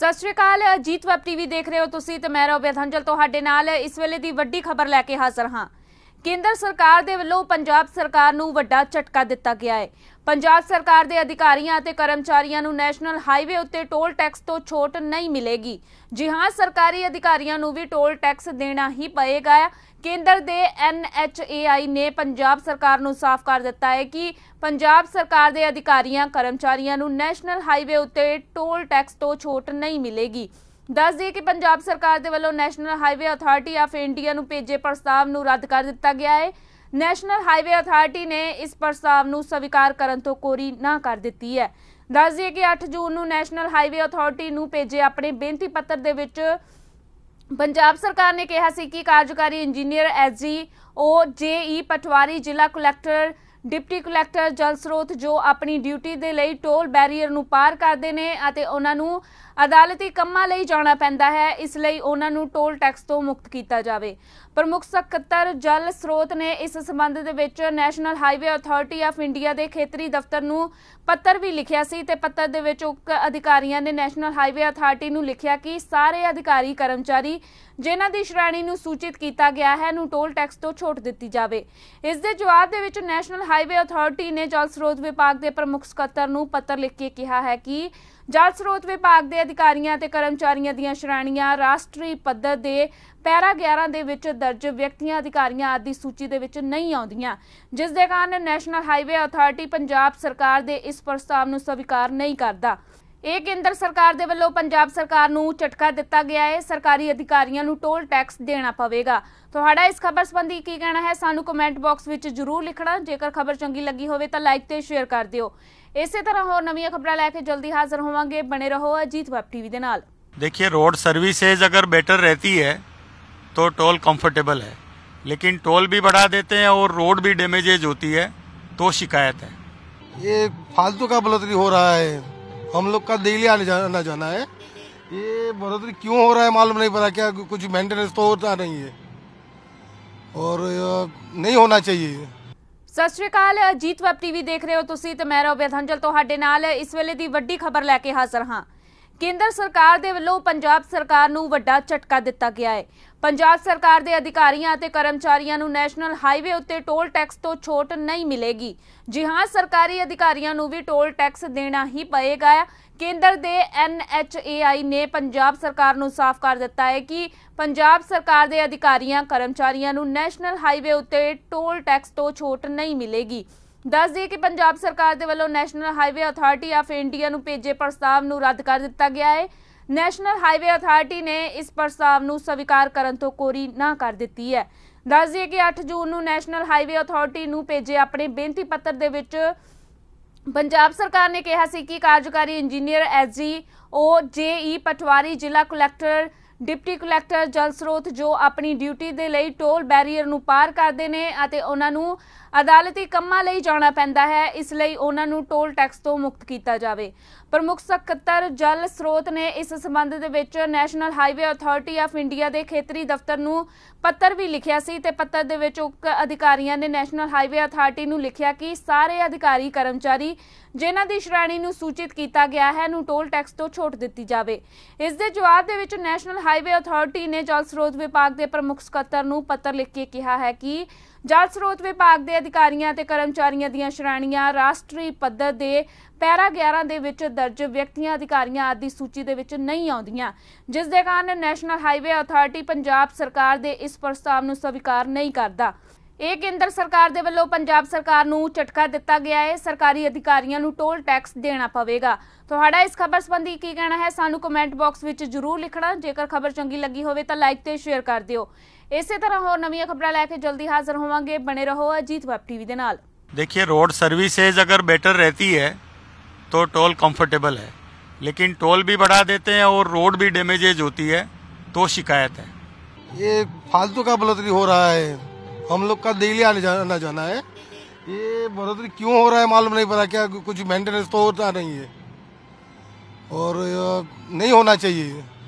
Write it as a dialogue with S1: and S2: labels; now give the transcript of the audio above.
S1: ਸਤਿ ਸ਼੍ਰੀ ਅਕਾਲ ਜੀਤ web TV ਦੇਖ ਰਹੇ ਹੋ ਤੁਸੀਂ ਤੇ ਮੈਂ ਰੋਬਿਆ ਧੰਜਲ ਤੁਹਾਡੇ ਨਾਲ ਇਸ ਵੇਲੇ ਦੀ ਵੱਡੀ ਖਬਰ ਲੈ ਕੇ ਹਾਜ਼ਰ ਹਾਂ ਕੇਂਦਰ ਸਰਕਾਰ ਦੇ ਵੱਲੋਂ ਪੰਜਾਬ ਸਰਕਾਰ ਨੂੰ ਵੱਡਾ ਝਟਕਾ ਦਿੱਤਾ ਗਿਆ ਹੈ ਪੰਜਾਬ ਸਰਕਾਰ ਦੇ ਅਧਿਕਾਰੀਆਂ ਅਤੇ ਕਰਮਚਾਰੀਆਂ ਨੂੰ ਨੈਸ਼ਨਲ ਹਾਈਵੇ ਉੱਤੇ ਟੋਲ ਟੈਕਸ ਤੋਂ ਛੋਟ ਨਹੀਂ ਮਿਲੇਗੀ ਜੀ ਹਾਂ ਸਰਕਾਰੀ ਅਧਿਕਾਰੀਆਂ ਨੂੰ ਵੀ ਟੋਲ ਟੈਕਸ ਦੇਣਾ ਹੀ ਪਏਗਾ ਕੇਂਦਰ ਦੇ ਐਨਐਚਏਆਈ ਨੇ ਪੰਜਾਬ ਸਰਕਾਰ ਨੂੰ ਸਾਫ਼ ਕਰ ਦਿੱਤਾ ਹੈ ਕਿ ਪੰਜਾਬ ਸਰਕਾਰ ਦੇ ਅਧਿਕਾਰੀਆਂ ਕਰਮਚਾਰੀਆਂ ਨੂੰ ਨੈਸ਼ਨਲ ਹਾਈਵੇ ਉੱਤੇ ਟੋਲ ਟੈਕਸ ਤੋਂ ਛੋਟ ਨਹੀਂ ਮਿਲੇਗੀ ਦੱਸ ਦਈਏ ਕਿ ਪੰਜਾਬ ਸਰਕਾਰ ਦੇ ਵੱਲੋਂ national highway authority of India ਨੂੰ ਭੇਜੇ ਪ੍ਰਸਤਾਵ ਨੂੰ ਰੱਦ ਕਰ ਦਿੱਤਾ ਗਿਆ ਹੈ ਨੈਸ਼ਨਲ ਹਾਈਵੇ ਅਥਾਰਟੀ ਨੇ ਇਸ ਪ੍ਰਸਤਾਵ ਨੂੰ ਸਵੀਕਾਰ ਕਰਨ ਤੋਂ ਕੋਰੀ ਨਾ ਕਰ ਦਿੱਤੀ ਹੈ ਦੱਸ ਦਈਏ ਕਿ 8 ਜੂਨ ਨੂੰ ਨੈਸ਼ਨਲ ਹਾਈਵੇ ਅਥਾਰਟੀ ਨੂੰ ਭੇਜੇ ਆਪਣੇ ਬੇਨਤੀ ਪੱਤਰ ਦੇ ਵਿੱਚ ਪੰਜਾਬ ਸਰਕਾਰ ਨੇ ਕਿਹਾ ਸੀ ਕਿ ਕਾਰਜਕਾਰੀ ਇੰਜੀਨੀਅਰ ਐਸਜੀ ਓ ਜੇਈ ਪਟਵਾਰੀ ਜ਼ਿਲ੍ਹਾ ਕਲੈਕਟਰ ਡਿਪਟੀ ਕਲੈਕਟਰ ਜਲ ਸਰੋਤ ਜੋ ਆਪਣੀ ਡਿਊਟੀ ਦੇ ਲਈ ਟੋਲ ਬੈਰੀਅਰ ਨੂੰ ਪਾਰ ਕਰਦੇ ਨੇ ਅਤੇ ਉਹਨਾਂ ਨੂੰ ਅਦਾਲਤੀ ਕੰਮਾਂ ਲਈ ਜਾਣਾ ਪੈਂਦਾ ਹੈ ਇਸ ਲਈ ਉਹਨਾਂ ਨੂੰ ਟੋਲ ਟੈਕਸ ਤੋਂ ਮੁਕਤ ਕੀਤਾ ਜਾਵੇ ਪ੍ਰਮੁੱਖ ਸਕੱਤਰ ਜਲ ਸਰੋਤ ਨੇ ਇਸ ਸੰਬੰਧ ਦੇ ਵਿੱਚ national highway authority of India ਦੇ ਖੇਤਰੀ ਦਫ਼ਤਰ ਨੂੰ ਪੱਤਰ ਵੀ ਲਿਖਿਆ ਸੀ ਤੇ ਪੱਤਰ ਦੇ ਵਿੱਚ ਉਹ ਅਧਿਕਾਰੀਆਂ ਨੇ ਨੈਸ਼ਨਲ ਹਾਈਵੇ ਅਥਾਰਟੀ ਨੂੰ ਲਿਖਿਆ ਕਿ ਸਾਰੇ ਅਧਿਕਾਰੀ ਕਰਮਚਾਰੀ ਜਿਨ੍ਹਾਂ ਦੀ ਸ਼੍ਰੇਣੀ ਨੂੰ ਸੂਚਿਤ ਕੀਤਾ ਗਿਆ ਹੈ ਨੂੰ ਟੋਲ ਟੈਕਸ ਤੋਂ ਛੋਟ ਦਿੱਤੀ ਜਾਵੇ ਇਸ ਦੇ ਜਵਾਬ ਦੇ ਵਿੱਚ ਨੈਸ਼ਨਲ ਹਾਈਵੇ ਅਥਾਰਟੀ ਨੇ ਜਲ ਸਰੋਤ ਵਿਭਾਗ ਦੇ ਪ੍ਰਮੁੱਖ ਸਕੱਤਰ ਨੂੰ ਪੱਤਰ ਲਿਖ ਕੇ ਕਿਹਾ ਹੈ ਕਿ ਜਲ ਸਰੋਤ ਵਿਭਾਗ ਦੇ ਅਧਿਕਾਰੀਆਂ ਤੇ ਕਰਮਚਾਰੀਆਂ ਦੀਆਂ ਸ਼੍ਰੇਣੀਆਂ ਰਾਸ਼ਟਰੀ ਪੱਧਰ ਦੇ ਪੈਰਾ 11 ਦੇ ਵਿੱਚ ਦਰਜ ਵਿਅਕਤੀਆਂ ਅਧਿਕਾਰੀਆਂ ਆਦਿ ਸੂਚੀ ਦੇ ਵਿੱਚ ਨਹੀਂ ਆਉਂਦੀਆਂ ਜਿਸ ਦੇ ਕਾਰਨ ਨੈਸ਼ਨਲ ਹਾਈਵੇ ਅਥਾਰਟੀ ਪੰਜਾਬ ਸਰਕਾਰ ਦੇ ਇਸ ਪ੍ਰਸਤਾਵ ਨੂੰ ਸਵੀਕਾਰ ਨਹੀਂ ਕਰਦਾ ਇਹ ਕੇਂਦਰ ਸਰਕਾਰ ਦੇ ਵੱਲੋਂ ਪੰਜਾਬ ਸਰਕਾਰ ਨੂੰ ਝਟਕਾ ਦਿੱਤਾ ਗਿਆ ਹੈ ਸਰਕਾਰੀ ਅਧਿਕਾਰੀਆਂ ਨੂੰ ਟੋਲ ਟੈਕਸ ਦੇਣਾ ਪਵੇਗਾ ਤੁਹਾਡਾ ਇਸ ਖਬਰ ਸੰਬੰਧੀ ਕੀ ਕਹਿਣਾ ਹੈ ਸਾਨੂੰ ਕਮੈਂਟ ਬਾਕਸ ਵਿੱਚ ਜਰੂਰ ਲਿਖਣਾ ਜੇਕਰ ਖਬਰ ਚੰਗੀ ਲੱਗੀ ਹੋਵੇ ਤਾਂ ਲਾਈਕ ਤੇ ਸ਼ੇਅਰ ਕਰ ਦਿਓ ਇਸੇ ਤਰ੍ਹਾਂ ਹੋਰ ਨਵੀਆਂ ਖਬਰਾਂ ਲੈ ਕੇ ਜਲਦੀ ਹਾਜ਼ਰ ਹੋਵਾਂਗੇ ਬਣੇ ਰਹੋ ਅਜੀਤ ਵੈਬ ਟੀਵੀ ਦੇ ਨਾਲ
S2: ਦੇਖਿਏ ਰੋਡ ਸਰਵਿਸਿਜ਼ ਅਗਰ ਬੈਟਰ ਰਹਤੀ ਹੈ तो ਟੋਲ ਕੰਫਰਟੇਬਲ ਹੈ ਲੇਕਿਨ ਟੋਲ ਵੀ ਵਧਾ ਦਿੰਦੇ हैं ਔਰ ਰੋਡ ਵੀ डैमेजेज ਹੋਤੀ ਹੈ तो ਸ਼ਿਕਾਇਤ ਹੈ
S3: ਇਹ फालतू ਕਾ ਬਲਤਰੀ ਹੋ ਰਹਾ ਹੈ हम लोग का दिल्ली आने जाना जाना है ये बढ़ोतरी क्यों हो रहा है मालूम नहीं पता क्या कुछ मेंटेनेंस तो होता नहीं है और नहीं होना चाहिए
S1: सत श्रीकाल जीत वैब टीवी देख रहे हो तुम तो मैं रहो बेथंजल तो इस वेले की वही खबर लैके हाजिर हाँ ਕੇਂਦਰ ਸਰਕਾਰ ਦੇ ਵੱਲੋਂ ਪੰਜਾਬ ਸਰਕਾਰ ਨੂੰ ਵੱਡਾ ਝਟਕਾ ਦਿੱਤਾ ਗਿਆ ਹੈ ਪੰਜਾਬ ਸਰਕਾਰ ਦੇ ਅਧਿਕਾਰੀਆਂ ਅਤੇ ਕਰਮਚਾਰੀਆਂ ਨੂੰ ਨੈਸ਼ਨਲ ਹਾਈਵੇ ਉੱਤੇ ਟੋਲ ਟੈਕਸ ਤੋਂ ਛੋਟ ਨਹੀਂ ਮਿਲੇਗੀ ਜੀ ਹਾਂ ਸਰਕਾਰੀ ਅਧਿਕਾਰੀਆਂ ਨੂੰ ਵੀ ਟੋਲ ਟੈਕਸ ਦੇਣਾ ਹੀ ਪਏਗਾ ਕੇਂਦਰ ਦੇ NHAI ਨੇ ਪੰਜਾਬ ਸਰਕਾਰ ਨੂੰ ਸਾਫ਼ ਕਰ ਦਿੱਤਾ ਹੈ ਕਿ ਪੰਜਾਬ ਸਰਕਾਰ ਦੇ ਅਧਿਕਾਰੀਆਂ ਕਰਮਚਾਰੀਆਂ ਨੂੰ ਨੈਸ਼ਨਲ ਹਾਈਵੇ ਉੱਤੇ ਟੋਲ ਟੈਕਸ ਤੋਂ ਛੋਟ ਨਹੀਂ ਮਿਲੇਗੀ ਦੱਸ ਦਈਏ ਕਿ ਪੰਜਾਬ ਸਰਕਾਰ ਦੇ ਵੱਲੋਂ national highway authority of India ਨੂੰ ਭੇਜੇ ਪ੍ਰਸਤਾਵ ਨੂੰ ਰੱਦ ਕਰ ਦਿੱਤਾ ਗਿਆ ਹੈ ਨੈਸ਼ਨਲ ਹਾਈਵੇ ਅਥਾਰਟੀ ਨੇ ਇਸ ਪ੍ਰਸਤਾਵ ਨੂੰ ਸਵੀਕਾਰ ਕਰਨ ਤੋਂ ਕੋਰੀ ਨਾ ਕਰ ਦਿੱਤੀ ਹੈ ਦੱਸ ਦਈਏ ਕਿ 8 ਜੂਨ ਨੂੰ ਨੈਸ਼ਨਲ ਹਾਈਵੇ ਅਥਾਰਟੀ ਨੂੰ ਭੇਜੇ ਆਪਣੇ ਬੇਨਤੀ ਪੱਤਰ ਦੇ ਵਿੱਚ ਪੰਜਾਬ ਸਰਕਾਰ ਨੇ ਕਿਹਾ ਸੀ ਕਿ ਕਾਰਜਕਾਰੀ ਇੰਜੀਨੀਅਰ ਐਸਜੀ ਓ ਜੇਈ ਪਟਵਾਰੀ ਜ਼ਿਲ੍ਹਾ ਕਲੈਕਟਰ ਡਿਪਟੀ ਕਲੈਕਟਰ ਜਲ ਸਰੋਤ ਜੋ ਆਪਣੀ ਡਿਊਟੀ ਦੇ ਲਈ ਟੋਲ ਬੈਰੀਅਰ ਨੂੰ ਪਾਰ ਕਰਦੇ ਨੇ ਅਤੇ ਉਹਨਾਂ ਨੂੰ ਅਦਾਲਤੀ ਕੰਮਾਂ ਲਈ ਜਾਣਾ ਪੈਂਦਾ ਹੈ ਇਸ ਲਈ ਉਹਨਾਂ ਨੂੰ ਟੋਲ ਟੈਕਸ ਤੋਂ ਮੁਕਤ ਕੀਤਾ ਜਾਵੇ ਪ੍ਰਮੁੱਖ ਸਕੱਤਰ ਜਲ ਸਰੋਤ ਨੇ ਇਸ ਸੰਬੰਧ ਦੇ ਵਿੱਚ national highway authority of India ਦੇ ਖੇਤਰੀ ਦਫ਼ਤਰ ਨੂੰ ਪੱਤਰ ਵੀ ਲਿਖਿਆ ਸੀ ਤੇ ਪੱਤਰ ਦੇ ਵਿੱਚ ਉਹ ਅਧਿਕਾਰੀਆਂ ਨੇ ਨੈਸ਼ਨਲ ਹਾਈਵੇ ਅਥਾਰਟੀ ਨੂੰ ਲਿਖਿਆ ਕਿ ਸਾਰੇ ਅਧਿਕਾਰੀ ਕਰਮਚਾਰੀ ਜਿਨ੍ਹਾਂ ਦੀ ਸ਼੍ਰੇਣੀ ਨੂੰ ਸੂਚਿਤ ਕੀਤਾ ਗਿਆ ਹੈ ਨੂੰ ਟੋਲ ਟੈਕਸ ਤੋਂ ਛੋਟ ਦਿੱਤੀ ਜਾਵੇ ਇਸ ਦੇ ਜਵਾਬ ਦੇ ਵਿੱਚ ਨੈਸ਼ਨਲ ਹਾਈਵੇ ਅਥਾਰਟੀ ਨੇ ਜਲ ਸਰੋਤ ਵਿਭਾਗ ਦੇ ਪ੍ਰਮੁੱਖ ਸਕੱਤਰ ਨੂੰ ਪੱਤਰ ਲਿਖ ਕੇ ਕਿਹਾ ਹੈ ਕਿ ਜਲ ਸਰੋਤ ਵਿਭਾਗ ਦੇ ਅਧਿਕਾਰੀਆਂ ਤੇ ਕਰਮਚਾਰੀਆਂ ਦੀਆਂ ਸ਼੍ਰੇਣੀਆਂ ਰਾਸ਼ਟਰੀ ਪੱਧਰ ਦੇ ਪੈਰਾ 11 ਦੇ ਵਿੱਚ ਦਰਜ ਵਿਅਕਤੀਆਂ ਅਧਿਕਾਰੀਆਂ ਆਦਿ ਸੂਚੀ ਦੇ ਵਿੱਚ ਨਹੀਂ ਆਉਂਦੀਆਂ ਜਿਸ ਦੇ ਕਾਰਨ ਨੈਸ਼ਨਲ ਹਾਈਵੇ ਅਥਾਰਟੀ ਪੰਜਾਬ ਸਰਕਾਰ ਦੇ ਇਸ ਪ੍ਰਸਤਾਵ ਨੂੰ ਸਵੀਕਾਰ ਨਹੀਂ ਕਰਦਾ ਇਹ ਕੇਂਦਰ ਸਰਕਾਰ ਦੇ ਵੱਲੋਂ ਪੰਜਾਬ ਸਰਕਾਰ ਨੂੰ ਝਟਕਾ ਦਿੱਤਾ ਗਿਆ ਹੈ ਸਰਕਾਰੀ ਅਧਿਕਾਰੀਆਂ ਨੂੰ ਟੋਲ ਟੈਕਸ ਦੇਣਾ ਪਵੇਗਾ ਤੁਹਾਡਾ ਇਸ ਖਬਰ ਸੰਬੰਧੀ ਕੀ ਕਹਿਣਾ ਹੈ ਸਾਨੂੰ ਕਮੈਂਟ ਬਾਕਸ ਵਿੱਚ ਜਰੂਰ ਲਿਖਣਾ ਜੇਕਰ ਖਬਰ ਚੰਗੀ ਲੱਗੀ ਹੋਵੇ ਤਾਂ ਲਾਈਕ ਤੇ ਸ਼ੇਅਰ ਕਰ ਦਿਓ इसे तरह ਹੋਰ नवी खबर लैके जल्दी हाजिर होवे बने रहो अजीत वैब टीवी
S2: देखिए रोड सर्विसेज अगर बेटर रहती है तो टोल कंफर्टेबल है लेकिन टोल भी बढ़ा देते हैं और रोड भी डेमेजेज होती है तो शिकायत है
S3: ये फालतू का बढ़ोतरी हो रहा है हम लोग का डेली आने जाना जाना है ये बढ़ोतरी क्यों हो रहा है मालूम नहीं पड़ा क्या कुछ मेंटेनेंस तो होता नहीं है और नहीं होना चाहिए